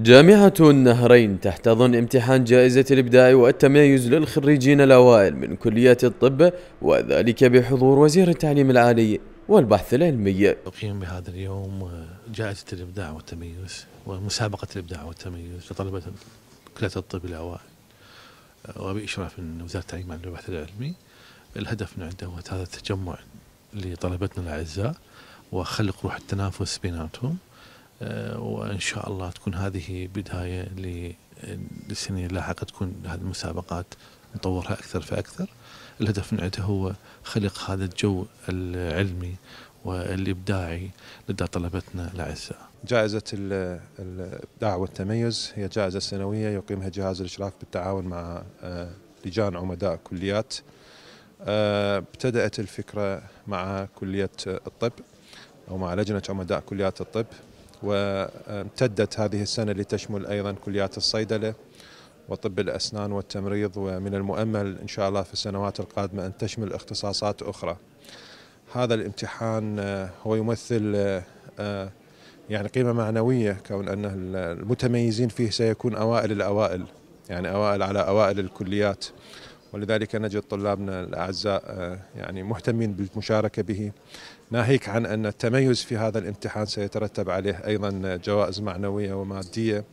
جامعة النهرين تحتضن امتحان جائزة الإبداع والتميز للخريجين الأوائل من كلية الطب وذلك بحضور وزير التعليم العالي والبحث العلمي تقييم بهذا اليوم جائزة الإبداع والتميز ومسابقة الإبداع والتميز لطلبة كلية الطب الأوائل وبإشراف من وزارة التعليم العالي والبحث العلمي الهدف من عنده هو هذا التجمع لطلبتنا الأعزاء وخلق روح التنافس بيناتهم آه، وان شاء الله تكون هذه بدايه للسنين اللاحقه تكون هذه المسابقات نطورها اكثر فاكثر. الهدف من عندها هو خلق هذا الجو العلمي والابداعي لدى طلبتنا الاعزاء. جائزه الابداع والتميز هي جائزه سنويه يقيمها جهاز الاشراف بالتعاون مع آه، لجان عمداء كليات. آه، ابتدات الفكره مع كليه الطب او مع لجنه عمداء كليات الطب وامتدت هذه السنة لتشمل أيضا كليات الصيدلة وطب الأسنان والتمريض ومن المؤمل إن شاء الله في السنوات القادمة أن تشمل اختصاصات أخرى هذا الامتحان آه، هو يمثل آه، آه، يعني قيمة معنوية كون أن المتميزين فيه سيكون أوائل الأوائل يعني أوائل على أوائل الكليات ولذلك نجد طلابنا الأعزاء آه، يعني مهتمين بالمشاركة به ناهيك عن أن التميز في هذا الامتحان سيترتب عليه أيضا جوائز معنوية ومادية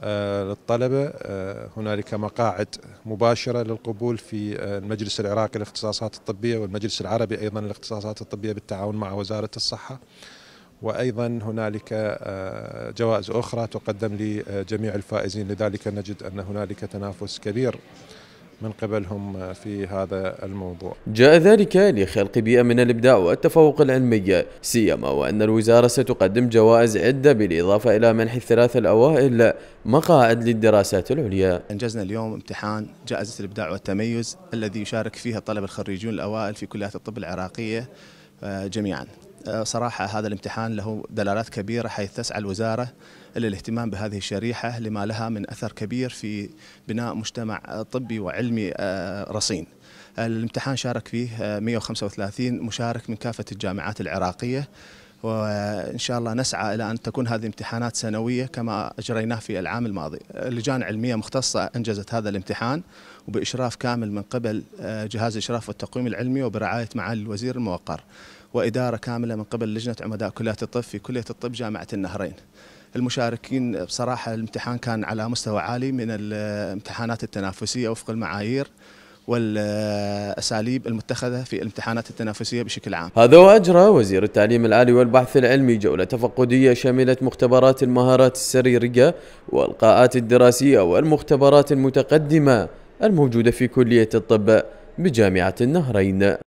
آه، للطلبة آه، هنالك مقاعد مباشرة للقبول في المجلس العراقي للاختصاصات الطبية والمجلس العربي أيضا للاختصاصات الطبية بالتعاون مع وزارة الصحة وايضا هنالك جوائز اخرى تقدم لجميع الفائزين لذلك نجد ان هنالك تنافس كبير من قبلهم في هذا الموضوع جاء ذلك لخلق بيئة من الإبداع والتفوق العلمي سيما وأن الوزارة ستقدم جوائز عدة بالإضافة إلى منح الثلاث الأوائل مقاعد للدراسات العليا أنجزنا اليوم امتحان جائزة الإبداع والتميز الذي يشارك فيها الطلبة الخريجون الأوائل في كليات الطب العراقية آه، جميعا آه، صراحة هذا الامتحان له دلالات كبيرة حيث تسعى الوزارة إلى الاهتمام بهذه الشريحة لما لها من أثر كبير في بناء مجتمع طبي وعلمي آه، رصين الامتحان شارك فيه 135 آه، مشارك من كافة الجامعات العراقية وإن شاء الله نسعى إلى أن تكون هذه امتحانات سنوية كما أجريناه في العام الماضي لجان علمية مختصة أنجزت هذا الامتحان وبإشراف كامل من قبل جهاز إشراف والتقويم العلمي وبرعاية معالي الوزير الموقر وإدارة كاملة من قبل لجنة عمداء كلية الطب في كلية الطب جامعة النهرين المشاركين بصراحة الامتحان كان على مستوى عالي من الامتحانات التنافسية وفق المعايير والأساليب المتخذة في الامتحانات التنافسية بشكل عام هذا وأجرى وزير التعليم العالي والبحث العلمي جولة تفقدية شملت مختبرات المهارات السريرية والقاءات الدراسية والمختبرات المتقدمة الموجودة في كلية الطب بجامعة النهرين